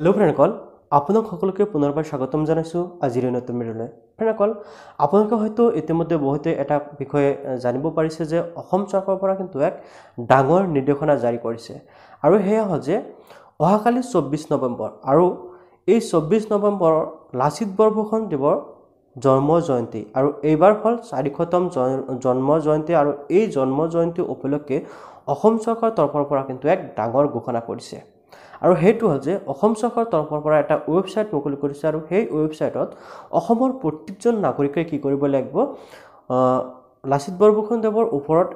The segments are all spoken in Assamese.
হেল্ল' ফ্ৰেণ্ডসকল আপোনাক সকলোকে পুনৰবাৰ স্বাগতম জনাইছোঁ আজিৰ নতুন ফ্ৰেণ্ড ফ্ৰেণ্ডসকল আপোনালোকে হয়তো ইতিমধ্যে বহুতে এটা বিষয়ে জানিব পাৰিছে যে অসম চৰকাৰৰ পৰা কিন্তু এক ডাঙৰ নিৰ্দেশনা জাৰি কৰিছে আৰু সেয়া হ'ল যে অহাকালি চৌব্বিছ নৱেম্বৰ আৰু এই চৌব্বিছ নৱেম্বৰৰ লাচিত বৰভূষণ দেৱৰ জন্ম জয়ন্তী আৰু এইবাৰ হ'ল চাৰিশতম জন্ম জয়ন্তী আৰু এই জন্ম জয়ন্তী উপলক্ষে অসম চৰকাৰৰ তৰফৰ পৰা কিন্তু এক ডাঙৰ ঘোষণা কৰিছে আৰু সেইটো হ'ল যে অসম চৰকাৰৰ তৰফৰ পৰা এটা ৱেবছাইট মুকলি কৰিছে আৰু সেই ৱেবছাইটত অসমৰ প্ৰত্যেকজন নাগৰিকে কি কৰিব লাগিব লাচিত বৰফুকন দেৱৰ ওপৰত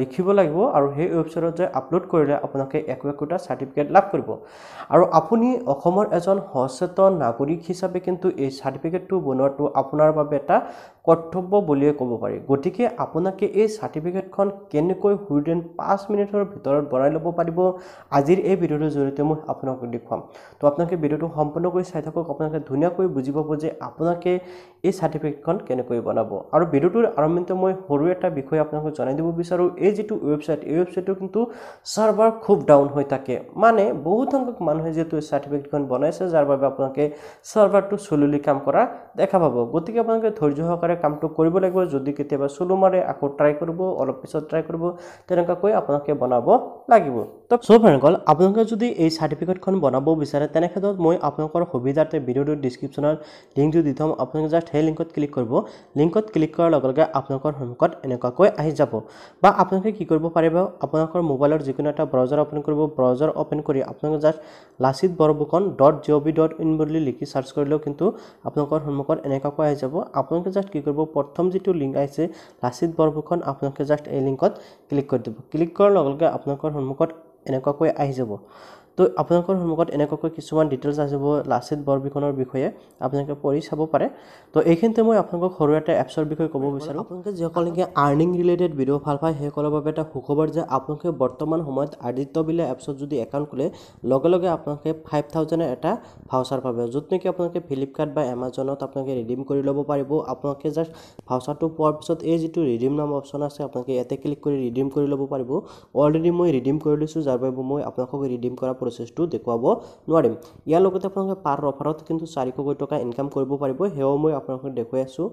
লিখিব লাগিব আৰু সেই ৱেবছাইটত যে আপলোড কৰিলে আপোনালোকে একো একোটা চাৰ্টিফিকেট লাভ কৰিব আৰু আপুনি অসমৰ এজন সচেতন নাগৰিক হিচাপে কিন্তু এই চাৰ্টিফিকেটটো বনোৱাটো আপোনাৰ বাবে এটা কৰ্তব্য বুলিয়ে ক'ব পাৰি গতিকে আপোনালোকে এই চাৰ্টিফিকেটখন কেনেকৈ শুইদেন পাঁচ মিনিটৰ ভিতৰত বনাই ল'ব পাৰিব আজিৰ এই ভিডিঅ'টোৰ জৰিয়তে মই আপোনালোকক দেখুৱাম তো আপোনালোকে ভিডিঅ'টো সম্পূৰ্ণকৈ চাই থাকক আপোনালোকে ধুনীয়াকৈ বুজি পাব যে আপোনালোকে এই চাৰ্টিফিকেটখন কেনেকৈ বনাব আৰু ভিডিঅ'টোৰ আৰম্ভণিতে মই সৰু এটা বিষয়ে আপোনালোকক জনাই দিব বিচাৰোঁ এই যিটো ৱেবছাইট এই ৱেবছাইটটো কিন্তু ছাৰ্ভাৰ খুব ডাউন হৈ থাকে মানে বহুত সংখ্যক মানুহে যিহেতু এই চাৰ্টিফিকেটখন বনাইছে যাৰ বাবে আপোনালোকে ছাৰ্ভাৰটো চলুলি কাম কৰা দেখা পাব গতিকে আপোনালোকে ধৈৰ্য সহকাৰে কামটো কৰিব লাগিব যদি কেতিয়াবা চলু মাৰে আকৌ ট্ৰাই কৰিব অলপ পিছত ট্ৰাই কৰিব তেনেকুৱাকৈ আপোনালোকে বনাব লাগিব তো চৌফেনকল আপোনালোকে যদি এই চাৰ্টিফিকেটখন বনাব বিচাৰে তেনেক্ষেত্ৰত মই আপোনালোকৰ সুবিধাৰ্থে ভিডিঅ'টোৰ ডিছক্ৰিপশ্যনত লিংকটো দি থ'ম আপোনালোকে জাষ্ট সেই লিংকত ক্লিক কৰিব লিংকত ক্লিক কৰাৰ লগে লগে আপোনালোকৰ সন্মুখত ব্লকত এনেকুৱাকৈ আহি যাব বা আপোনালোকে কি কৰিব পাৰিব আপোনালোকৰ মোবাইলৰ যিকোনো এটা ব্ৰাউজাৰ অ'পেন কৰিব ব্ৰাউজাৰ অ'পেন কৰি আপোনালোকে just Lachit Borphukan dot G O' V dot in বুলি লিখি চাৰ্চ কৰিলেও কিন্তু আপোনালোকৰ সন্মুখত এনেকুৱাকৈ আহি যাব আপোনালোকে জাষ্ট কি কৰিব প্ৰথম যিটো লিংক আহিছে লাচিত বৰফুকন আপোনালোকে জাষ্ট এই লিংকত ক্লিক কৰি দিব ক্লিক কৰাৰ লগে লগে আপোনালোকৰ সন্মুখত এনেকুৱাকৈ আহি যাব তো আপোনালোকৰ সন্মুখত এনেকুৱাকৈ কিছুমান ডিটেইলছ আছে আহিব লাচিত বৰবিখনৰ বিষয়ে আপোনালোকে পঢ়ি চাব পাৰে তো এইখিনিতে মই আপোনালোকক সৰু এটা এপছৰ বিষয়ে ক'ব বিচাৰোঁ আপোনালোকে যিসকল নেকি আৰ্ণিং ৰিলেটেড ভিডিঅ' ভাল পায় সেইসকলৰ বাবে এটা সুখবৰ যে আপোনালোকে বৰ্তমান সময়ত আদিত্য বিলে এপছত যদি একাউণ্ট খোলে লগে লগে আপোনালোকে ফাইভ থাউজেণ্ডৰ এটা ভাউচাৰ পাব য'ত নেকি আপোনালোকে ফ্লিপকাৰ্ট বা এমাজনত আপোনালোকে ৰিডিম কৰি ল'ব পাৰিব আপোনালোকে জাষ্ট ভাউচাৰটো পোৱাৰ পিছত এই যিটো ৰিডিম নাম অপশ্যন আছে আপোনালোকে ইয়াতে ক্লিক কৰি ৰিডিম কৰি ল'ব পাৰিব অলৰেডি মই ৰিডিম কৰি লৈছোঁ যাৰ বাবে মই আপোনালোকক ৰিডিম কৰা প্ৰচেছটো দেখুৱাব নোৱাৰিম ইয়াৰ লগতে আপোনালোকে পাৰ অফাৰত কিন্তু চাৰিশ টকা ইনকাম কৰিব পাৰিব সেয়াও মই আপোনালোকক দেখুৱাই আছোঁ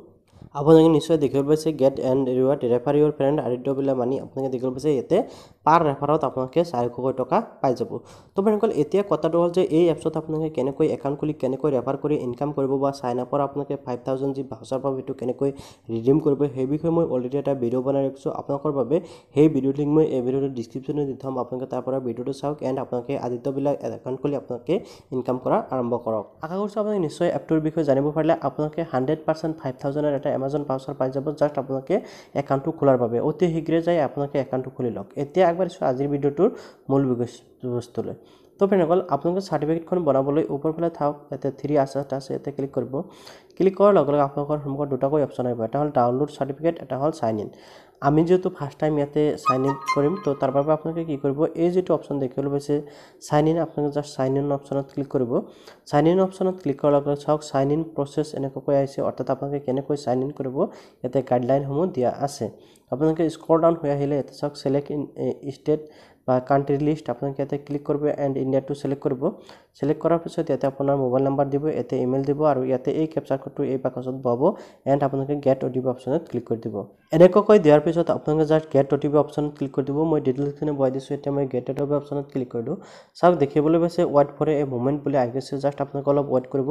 আপোনালোকে নিশ্চয় দীঘল পাইছে get and reward refer your friend আদিত্য বিলাক মানি আপোনালোকে দীঘল পাইছে ইয়াতে পাৰ ৰেফাৰত আপোনালোকে চাৰিশকৈ টকা পাই যাব তো বাৰুকল এতিয়া কথাটো হ'ল যে এই এপছত আপোনালোকে কেনেকৈ একাউণ্ট খুলি কেনেকৈ ৰেফাৰ কৰি ইনকাম কৰিব বা চাইনআপৰ আপোনালোকে ফাইভ থাউজেণ্ড যি ভাষাৰ পৰা সেইটো কেনেকৈ ৰিডিম কৰিব সেই বিষয়ে মই অলৰেডি এটা ভিডিঅ' বনাই ৰাখিছোঁ আপোনালোকৰ বাবে সেই লিংক মই এই ভিডিঅ'টো ডিছক্ৰিপশ্যনত দি থ'ম আপোনালোকে তাৰ পৰা ভিডিঅ'টো চাওক এণ্ড আপোনালোকে আদিত্য একাউণ্ট খুলি আপোনালোকে ইনকাম কৰা আৰম্ভ কৰক আশা কৰিছোঁ আপোনালোকে নিশ্চয় এপটোৰ বিষয়ে জানিব পাৰিলে আপোনালোকে হাণ্ড্ৰেড পাৰ্চেণ্ট ফাইভ থাউজেণ্ডৰ এটা এমাজন ভাউচাৰ পাই যাব জাষ্ট আপোনালোকে একাউণ্টটো খোলাৰ বাবে অতি শীঘ্ৰে যাই আপোনালোকে একাউণ্টটো খুলি লওক এতিয়া আগবাঢ়িছোঁ আজিৰ ভিডিঅ'টোৰ মূল বস্তুলৈ তো ফ্ৰেণ্ডসকল আপোনালোকে চাৰ্টিফিকেটখন বনাবলৈ ওপৰ ফালে থাকক ইয়াতে থ্ৰী আছে এটা আছে ইয়াতে ক্লিক কৰিব ক্লিক কৰাৰ লগে লগে আপোনালোকৰ সন্মুখত দুটাকৈ অপশ্যন আহিব এটা হ'ল ডাউনলোড চাৰ্টিফিকেট এটা হ'ল চাইন ইন আমি যেহেতু ফার্স্ট টাইম ইয়াতে সাইন ইন করিম তো বাবে আপনাকে কি করব এই যেটা অপশন দেখে হয়েছে সাইন ইন আপনাকে just sign in option click করব সাইন ইন অপশন ক্লিক করার লগে সব সাইন ইন প্রসেস এনেকা আছে অর্থাৎ আপনাকে কেন সাইন ইন করব এতে গাইডলাইন সমূহ দিয়া আছে আপনাকে স্কোর ডাউন হয়ে আহিলে এতে সব সিলেক্ট ইন স্টেট বা কান্ট্ৰি লিষ্ট আপোনালোকে ইয়াতে ক্লিক কৰিব এণ্ড ইন্ডিয়া টু সিলেক্ট কৰব সিলেক্ট কৰাৰ পিছত ইয়াতে আপোনাৰ মোবাইল নম্বৰ দিব ইয়াতে ইমেইল দিব আৰু ইয়াতে এই ক্যাপচাৰ কোডটি এই বাকসত পাব এণ্ড আপনাদেৰ গেট অডিপি অপশনত ক্লিক কৰি দিব এনেকাকি দিয়াৰ পিছত আপনাদেৰ যা গেট অডিপি অপশনত ক্লিক কৰি দিব মই ডিটেলসখানে বয়াই দিছো এতিয়া মই গেট অডিপি অপশনত ক্লিক কৰি দিব সব দেখবলে পাইছে ওয়াইট ফৰে এই মুভমেন্ট বুলি আহি গৈছে জাস্ট আপনাদেৰ অলপ ওয়াইট কৰিব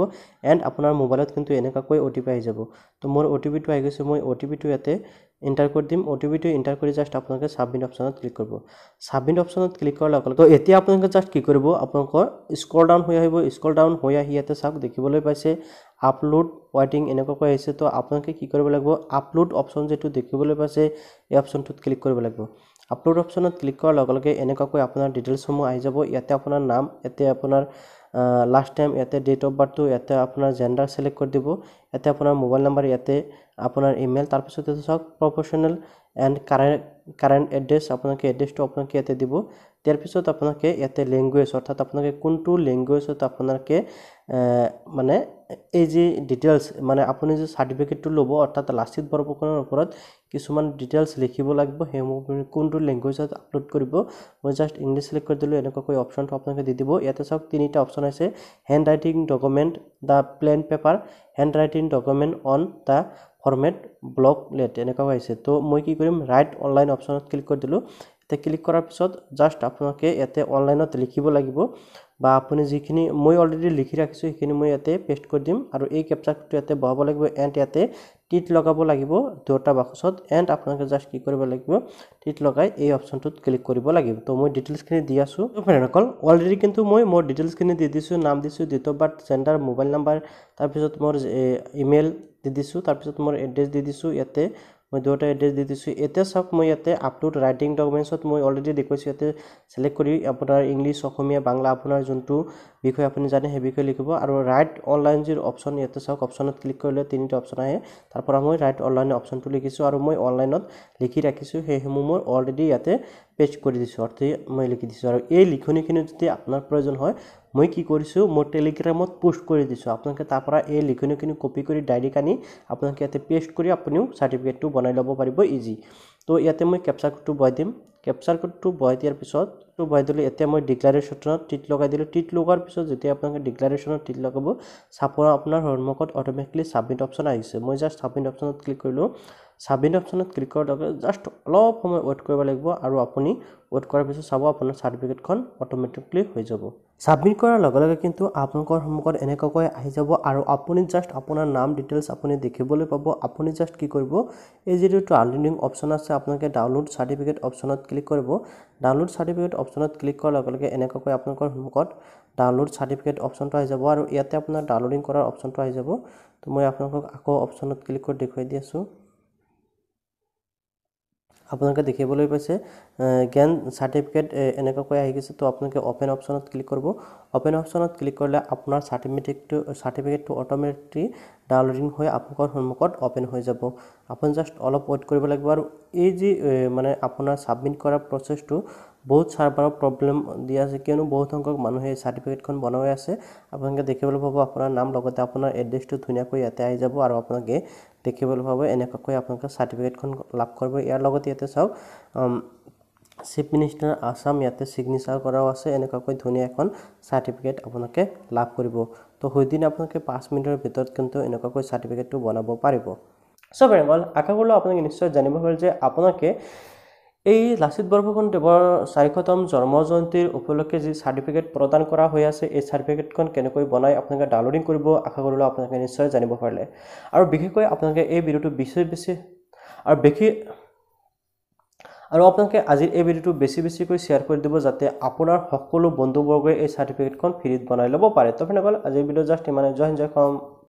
এণ্ড আপোনাৰ মোবাইলত কিন্তু এনেকাকি অডিপি আহি যাব তো মোৰ অডিপিটা আহি গৈছে মই অডিপিটা ইয়াতে এণ্টাৰ কৰি দিম অ' টি পিটো এণ্টাৰ কৰি জাষ্ট আপোনালোকে ছাবমিট অপশ্যনত ক্লিক কৰিব ছাবমিট অপশ্যনত ক্লিক কৰাৰ লগে লগে এতিয়া আপোনালোকে জাষ্ট কি কৰিব আপোনালোকৰ স্ক্ৰল ডাউন হৈ আহিব স্ক্ৰল ডাউন হৈ আহি ইয়াতে চাওক দেখিবলৈ পাইছে আপলোড ৱাইটিং এনেকুৱাকৈ আহিছে তো আপোনালোকে কি কৰিব লাগিব আপলোড অপশ্যন যিটো দেখিবলৈ পাইছে এই অপশ্যনটোত ক্লিক কৰিব লাগিব আপলোড অপশ্যনত ক্লিক কৰাৰ লগে লগে এনেকুৱাকৈ আপোনাৰ ডিটেইলছসমূহ আহি যাব ইয়াতে আপোনাৰ নাম ইয়াতে আপোনাৰ লাষ্ট টাইম ইয়াতে ডেট অফ বাৰ্থটো ইয়াতে আপোনাৰ জেণ্ডাৰ ছিলেক্ট কৰি দিব ইয়াতে আপোনাৰ মোবাইল নাম্বাৰ ইয়াতে আপোনাৰ ইমেইল তাৰপিছতে চাওক professional and current current address আপোনালোকে এড্ৰেছটো আপোনালোকে ইয়াতে দিব তাৰপিছত আপোনালোকে ইয়াতে লেংগুৱেজ অৰ্থাৎ আপোনালোকে কোনটো লেংগুৱেজত আপোনালোকে মানে এই যে ডিটেইলছ মানে আপুনি যি চাৰ্টিফিকেটটো ল'ব অৰ্থাৎ লাচিত বৰফুকনৰ ওপৰত কিছুমান ডিটেইলছ লিখিব লাগিব সেইসমূহ আপুনি কোনটো লেংগুৱেজত আপলোড কৰিব মই জাষ্ট ইংলিছ ছিলেক্ট কৰি দিলোঁ এনেকুৱাকৈ অপশ্যনটো আপোনালোকে দি দিব ইয়াতে চাওক তিনিটা অপশ্যন আছে handwriting document the plain paper handwriting document on the format block letter এনেকুৱা হৈ আছে তো মই কি কৰিম ৰাইট অনলাইন অপশ্যনত ক্লিক কৰি দিলোঁ এতিয়া ক্লিক কৰাৰ পিছত জাষ্ট আপোনালোকে ইয়াতে অনলাইনত লিখিব লাগিব বা আপুনি যিখিনি মই অলৰেডি লিখি ৰাখিছোঁ সেইখিনি মই ইয়াতে পেষ্ট কৰি দিম আৰু এই কেপচাৰটো ইয়াতে বহাব লাগিব এণ্ড ইয়াতে টিট লগাব লাগিব দুয়োটা বাকচত এণ্ড আপোনালোকে জাষ্ট কি কৰিব লাগিব টিট লগাই এই অপশ্যনটোত ক্লিক কৰিব লাগিব ত' মই ডিটেইলছখিনি দি আছোঁ ফ্ৰেণ্ডসকল অলৰেডি কিন্তু মই মোৰ ডিটেইলছখিনি দি দিছোঁ নাম দিছোঁ date of birth gender mobile number তাৰপিছত মোৰ ইমেইল দি দিছোঁ তাৰপিছত মোৰ এড্ৰেছ দি দিছোঁ ইয়াতে মই দুয়োটা এড্ৰেছ দি দিছোঁ এতিয়া চাওক মই ইয়াতে আপটুড ৰাইটিং ডকুমেণ্টছত মই অলৰেডি দেখুৱাইছোঁ ইয়াতে ছিলেক্ট কৰি আপোনাৰ ইংলিছ অসমীয়া বাংলা আপোনাৰ যোনটো বিষয়ে আপুনি জানে সেই বিষয়ে লিখিব আৰু ৰাইট অনলাইন যি অপশ্যন ইয়াতে চাওক অপশ্যনত ক্লিক কৰিলে তিনিটা অপশ্যন আহে তাৰ পৰা মই ৰাইট অনলাইন অপশ্যনটো লিখিছোঁ আৰু মই অনলাইনত লিখি ৰাখিছোঁ সেইসমূহ মই অলৰেডি ইয়াতে পেষ্ট কৰি দিছোঁ অৰ্থাৎ মই লিখি দিছোঁ আৰু এই লিখনিখিনি যদি আপোনাৰ প্ৰয়োজন হয় মই কি কৰিছোঁ মোৰ টেলিগ্ৰামত পোষ্ট কৰি দিছোঁ আপোনালোকে তাৰ পৰা এই লিখনিখিনি কপি কৰি ডাইৰেক্ট আনি আপোনালোকে ইয়াতে পেষ্ট কৰি আপুনিও চাৰ্টিফিকেটটো বনাই ল'ব পাৰিব ইজি তো ইয়াতে মই কেপচাৰ কোডটো বহাই দিম কেপচাৰ কোডটো বহাই দিয়াৰ পিছত টো বহাই দিলোঁ এতিয়া মই ডিক্লাৰেশ্যনত টিট লগাই দিলোঁ টিট লগোৱাৰ পিছত যেতিয়া আপোনালোকে ডিক্লাৰেশ্যনত টিট লগাব চাপৰ আপোনাৰ সন্মুখত অট'মেটিকেলি ছাবমিট অপচন আহিছে মই জাষ্ট ছাবমিট অপশ্যনত ক্লিক কৰিলোঁ ছাবমিট অপশ্যনত ক্লিক কৰাৰ লগে জাষ্ট অলপ সময় ৱেইট কৰিব লাগিব আৰু আপুনি ৱেইট কৰাৰ পিছত চাব আপোনাৰ চাৰ্টিফিকেটখন অট'মেটিকলি হৈ যাব ছাবমিট কৰাৰ লগে লগে কিন্তু আপোনালোকৰ সন্মুখত এনেকুৱাকৈ আহি যাব আৰু আপুনি জাষ্ট আপোনাৰ নাম ডিটেইলছ আপুনি দেখিবলৈ পাব আপুনি জাষ্ট কি কৰিব এই যিটো ট্ৰানলিং অপচন আছে আপোনালোকে ডাউনলোড চাৰ্টিফিকেট অপচনত ক্লিক কৰিব ডাউনলোড চাৰ্টিফিকেট অপশ্যনত ক্লিক কৰাৰ লগে লগে এনেকুৱাকৈ আপোনালোকৰ সন্মুখত ডাউনলোড চাৰ্টিফিকেট অপশ্যনটো আহি যাব আৰু ইয়াতে আপোনাৰ ডাউনলোডিং কৰাৰ অপশ্যনটো আহি যাব তো মই আপোনালোকক আকৌ অপশ্যনত ক্লিক কৰি দেখুৱাই দি আছোঁ আপোনালোকে দেখিবলৈ পাইছে জ্ঞান চাৰ্টিফিকেট এনেকুৱাকৈ আহি গৈছে তো আপোনালোকে অ'পেন অপশ্যনত ক্লিক কৰিব অ'পেন অপশ্যনত ক্লিক কৰিলে আপোনাৰ চাৰ্টিফিকেটটো চাৰ্টিফিকেটটো অট'মেটিক ডাউনলোডিং হৈ আপোনালোকৰ সন্মুখত অ'পেন হৈ যাব আপুনি জাষ্ট অলপ ৱেইট কৰিব লাগিব আৰু এই যি মানে আপোনাৰ ছাবমিট কৰা প্ৰচেছটো বহুত ছাৰ্ভাৰৰ প্ৰব্লেম দি আছে কিয়নো বহুত সংখ্যক মানুহে চাৰ্টিফিকেটখন বনাই আছে আপোনালোকে দেখিবলৈ পাব আপোনাৰ নাম লগতে আপোনাৰ এড্ৰেছটো ধুনীয়াকৈ ইয়াতে আহি যাব আৰু আপোনালোকে দেখিবলৈ পাব এনেকুৱাকৈ আপোনালোকে চাৰ্টিফিকেটখন লাভ কৰিব ইয়াৰ লগতে ইয়াতে চাওক চিফ মিনিষ্টাৰ আছাম ইয়াতে ছিগনেচাৰ কৰাও আছে এনেকুৱাকৈ ধুনীয়া এখন চাৰ্টিফিকেট আপোনালোকে লাভ কৰিব তো সেইদিন আপোনালোকে পাঁচ মিনিটৰ ভিতৰত কিন্তু এনেকুৱাকৈ চাৰ্টিফিকেটটো বনাব পাৰিব চ' আশা কৰিলোঁ আপোনালোকে নিশ্চয় জানিব পাৰিল যে আপোনালোকে এই লাচিত বৰফুকন দেৱৰ চাৰিশতম জন্ম জয়ন্তীৰ উপলক্ষে যি চাৰ্টিফিকেট প্ৰদান কৰা হৈ আছে এই চাৰ্টিফিকেটখন কেনেকৈ বনাই আপোনালোকে ডাউনলোডিং কৰিব আশা কৰিলোঁ আপোনালোকে নিশ্চয় জানিব পাৰিলে আৰু বিশেষকৈ আপোনালোকে এই ভিডিঅ'টো বেছি বেছি আৰু বেছি আৰু আপোনালোকে আজিৰ এই ভিডিঅ'টো বেছি বেছিকৈ শ্বেয়াৰ কৰি দিব যাতে আপোনাৰ সকলো বন্ধুবৰ্গই এই চাৰ্টিফিকেটখন ফ্ৰীত বনাই ল'ব পাৰে তথাপি নগ'লে আজিৰ ভিডিঅ'ত জাষ্ট ইমানে জয় হিন্দ জয় কম